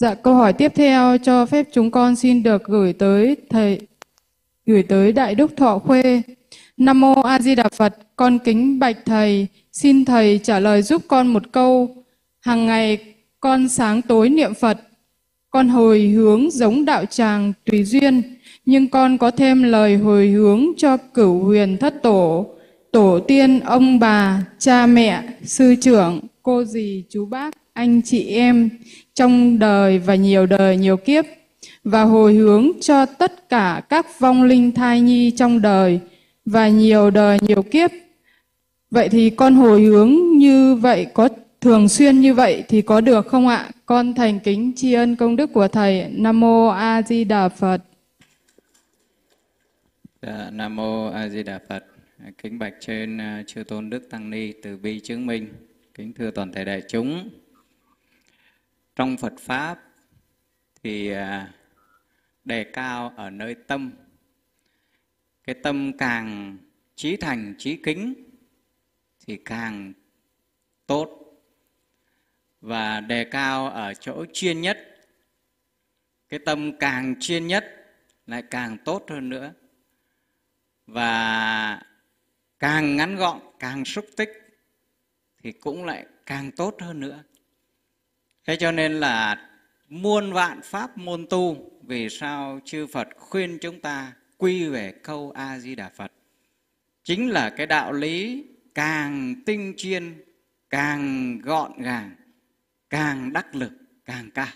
Dạ, câu hỏi tiếp theo cho phép chúng con xin được gửi tới thầy gửi tới Đại Đức Thọ Khuê. Nam mô A Di Đà Phật, con kính bạch thầy, xin thầy trả lời giúp con một câu. Hàng ngày con sáng tối niệm Phật, con hồi hướng giống đạo tràng tùy duyên, nhưng con có thêm lời hồi hướng cho cửu huyền thất tổ, tổ tiên, ông bà, cha mẹ, sư trưởng, cô dì, chú bác, anh chị em trong đời và nhiều đời nhiều kiếp và hồi hướng cho tất cả các vong linh thai nhi trong đời và nhiều đời nhiều kiếp. Vậy thì con hồi hướng như vậy có thường xuyên như vậy thì có được không ạ? Con thành kính tri ân công đức của thầy. Nam mô A Di Đà Phật. Dạ, Nam mô A Di Đà Phật. Kính bạch trên à, chư tôn đức tăng ni từ bi chứng minh. Kính thưa toàn thể đại chúng trong Phật pháp thì à, đề cao ở nơi tâm. Cái tâm càng trí thành trí kính thì càng tốt và đề cao ở chỗ chuyên nhất. Cái tâm càng chuyên nhất lại càng tốt hơn nữa. Và càng ngắn gọn, càng xúc tích thì cũng lại càng tốt hơn nữa thế cho nên là muôn vạn pháp môn tu vì sao chư phật khuyên chúng ta quy về câu a di đà phật chính là cái đạo lý càng tinh chuyên càng gọn gàng càng đắc lực càng cao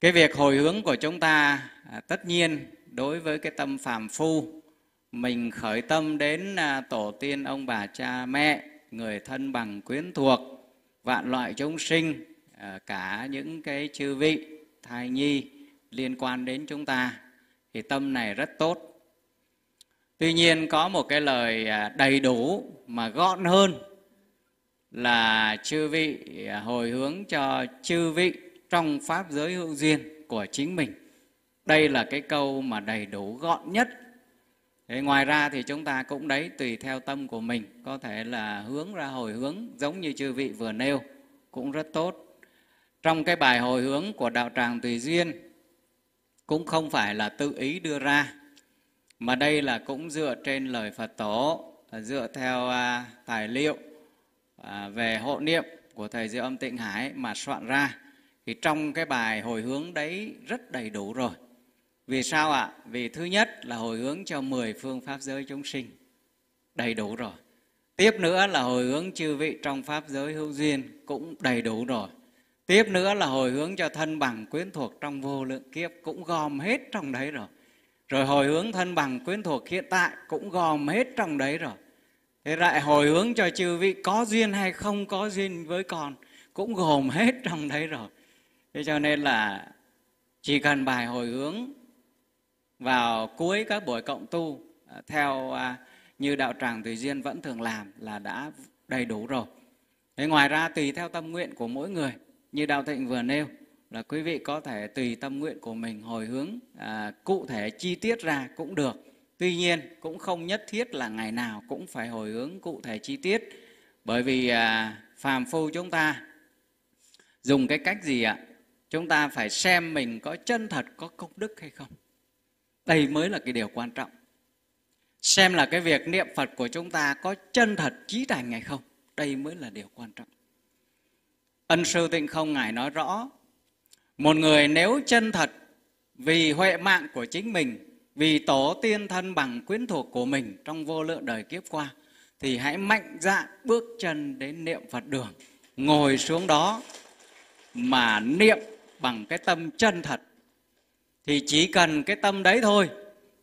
cái việc hồi hướng của chúng ta à, tất nhiên đối với cái tâm phàm phu mình khởi tâm đến à, tổ tiên ông bà cha mẹ người thân bằng quyến thuộc vạn loại chúng sinh à, cả những cái chư vị thai nhi liên quan đến chúng ta thì tâm này rất tốt tuy nhiên có một cái lời à, đầy đủ mà gọn hơn là chư vị à, hồi hướng cho chư vị trong pháp giới hữu duyên của chính mình đây là cái câu mà đầy đủ gọn nhất Thế ngoài ra thì chúng ta cũng đấy tùy theo tâm của mình có thể là hướng ra hồi hướng giống như chư vị vừa nêu cũng rất tốt. Trong cái bài hồi hướng của đạo tràng tùy duyên cũng không phải là tự ý đưa ra mà đây là cũng dựa trên lời Phật tổ, à, dựa theo à, tài liệu à, về hộ niệm của thầy Diệu Âm Tịnh Hải mà soạn ra thì trong cái bài hồi hướng đấy rất đầy đủ rồi vì sao ạ? À? Vì thứ nhất là hồi hướng cho mười phương pháp giới chúng sinh. Đầy đủ rồi. Tiếp nữa là hồi hướng chư vị trong pháp giới hữu duyên cũng đầy đủ rồi. Tiếp nữa là hồi hướng cho thân bằng quyến thuộc trong vô lượng kiếp cũng gom hết trong đấy rồi. Rồi hồi hướng thân bằng quyến thuộc hiện tại cũng gom hết trong đấy rồi. Thế lại hồi hướng cho chư vị có duyên hay không có duyên với con cũng gồm hết trong đấy rồi. Thế cho nên là chỉ cần bài hồi hướng vào cuối các buổi cộng tu à, theo à, như đạo tràng tùy duyên vẫn thường làm là đã đầy đủ rồi thế ngoài ra tùy theo tâm nguyện của mỗi người như đạo thịnh vừa nêu là quý vị có thể tùy tâm nguyện của mình hồi hướng à, cụ thể chi tiết ra cũng được tuy nhiên cũng không nhất thiết là ngày nào cũng phải hồi hướng cụ thể chi tiết bởi vì à, phàm phu chúng ta dùng cái cách gì ạ chúng ta phải xem mình có chân thật có công đức hay không đây mới là cái điều quan trọng xem là cái việc niệm phật của chúng ta có chân thật trí thành hay không đây mới là điều quan trọng ân sư tịnh không ngài nói rõ một người nếu chân thật vì huệ mạng của chính mình vì tổ tiên thân bằng quyến thuộc của mình trong vô lượng đời kiếp qua thì hãy mạnh dạn bước chân đến niệm phật đường ngồi xuống đó mà niệm bằng cái tâm chân thật thì chỉ cần cái tâm đấy thôi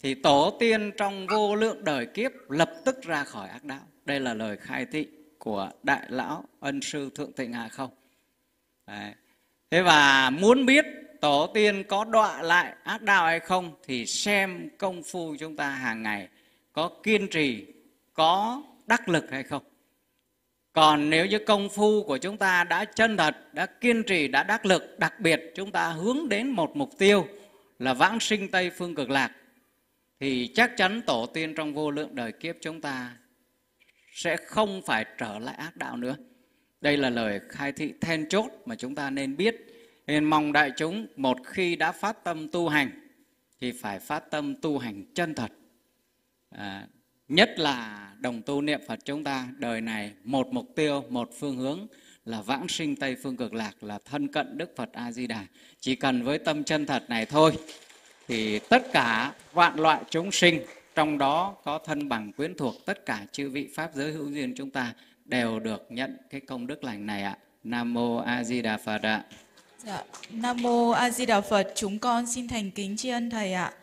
thì tổ tiên trong vô lượng đời kiếp lập tức ra khỏi ác đạo đây là lời khai thị của đại lão ân sư thượng tịnh hà không đấy. thế và muốn biết tổ tiên có đọa lại ác đạo hay không thì xem công phu chúng ta hàng ngày có kiên trì có đắc lực hay không còn nếu như công phu của chúng ta đã chân thật đã kiên trì đã đắc lực đặc biệt chúng ta hướng đến một mục tiêu là vãng sinh Tây phương cực lạc thì chắc chắn tổ tiên trong vô lượng đời kiếp chúng ta sẽ không phải trở lại ác đạo nữa. Đây là lời khai thị then chốt mà chúng ta nên biết. Nên mong đại chúng một khi đã phát tâm tu hành thì phải phát tâm tu hành chân thật. À, nhất là đồng tu niệm Phật chúng ta đời này một mục tiêu, một phương hướng là vãng sinh Tây Phương Cực Lạc là thân cận Đức Phật A-di-đà. Chỉ cần với tâm chân thật này thôi thì tất cả vạn loại chúng sinh trong đó có thân bằng quyến thuộc tất cả chư vị pháp giới hữu duyên chúng ta đều được nhận cái công đức lành này ạ. Nam mô A Di Đà Phật ạ. Dạ, Nam mô A Di Đà Phật, chúng con xin thành kính tri ân thầy ạ.